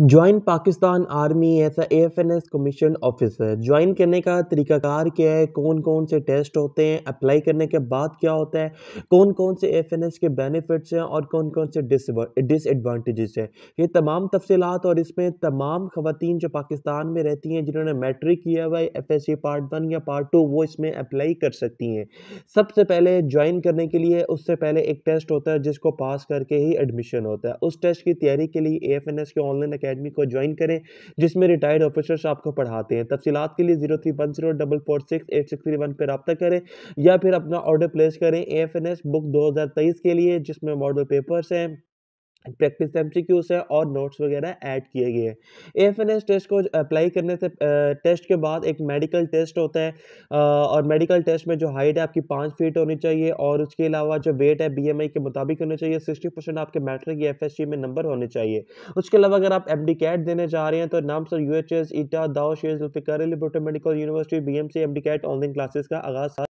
join Pakistan army ऐसा A F N S commission officer join करने का तरीकाकार क्या है कौन कौन से टेस्ट होते हैं अप्लाई करने के बाद क्या होता है कौन कौन से एफ एन एस के बेनिफिट्स हैं और कौन कौन से डिसएडवांटेजेस हैं ये तमाम तफसीत और इसमें तमाम खवतान जो पाकिस्तान में रहती हैं जिन्होंने मैट्रिक किया हुआ है F S C part one या पार्ट टू वो इसमें अप्लाई कर सकती हैं सबसे पहले ज्वाइन करने के लिए उससे पहले एक टेस्ट होता है जिसको पास करके ही एडमिशन होता है उस टेस्ट की तैयारी के लिए ए एफ एन एस के ऑनलाइन अकेडमी को ज्वाइन करें जिसमें रिटायर्ड ऑफिसर्स आपको पढ़ाते हैं तफसीत के लिए zero three one zero double four six eight six three one पर रबा करें या फिर अपना ऑर्डर प्लेस करें A F N S book दो हज़ार तेईस के लिए जिसमें मॉडल पेपर्स हैं प्रैक्टिस एमसीक्यूज है और नोट्स वगैरह ऐड किए गए हैं एफएनएस टेस्ट को अप्लाई करने से टेस्ट के बाद एक मेडिकल टेस्ट होता है और मेडिकल टेस्ट में जो हाइट है आपकी पाँच फीट होनी चाहिए और उसके अलावा जो वेट है बीएमआई के मुताबिक होना चाहिए सिक्सटी परसेंट आपके मैट्रिक या एफ में नंबर होने चाहिए उसके अलावा अगर आप एम कैट देने जा रहे हैं तो नाम सर यू एच एस ईटा दाओ शेज medical university B M C M D CAT online classes का आगाज